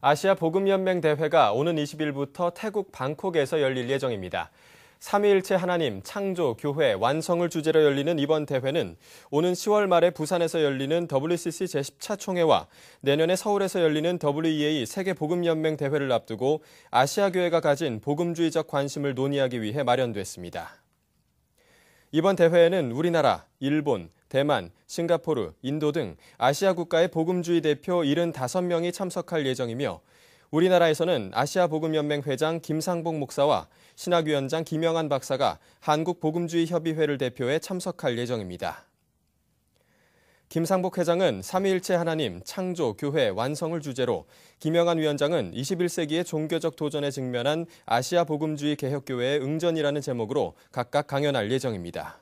아시아 보금연맹 대회가 오는 20일부터 태국 방콕에서 열릴 예정입니다. 삼위일체 하나님, 창조, 교회, 완성을 주제로 열리는 이번 대회는 오는 10월 말에 부산에서 열리는 WCC 제10차 총회와 내년에 서울에서 열리는 WEA 세계보금연맹 대회를 앞두고 아시아교회가 가진 보금주의적 관심을 논의하기 위해 마련됐습니다. 이번 대회에는 우리나라, 일본, 대만, 싱가포르, 인도 등 아시아 국가의 복음주의 대표 75명이 참석할 예정이며 우리나라에서는 아시아 복음연맹 회장 김상복 목사와 신학위원장 김영한 박사가 한국 복음주의 협의회를 대표해 참석할 예정입니다. 김상복 회장은 삼위일체 하나님, 창조, 교회, 완성을 주제로 김영한 위원장은 21세기의 종교적 도전에 직면한 아시아 복음주의 개혁교회의 응전이라는 제목으로 각각 강연할 예정입니다.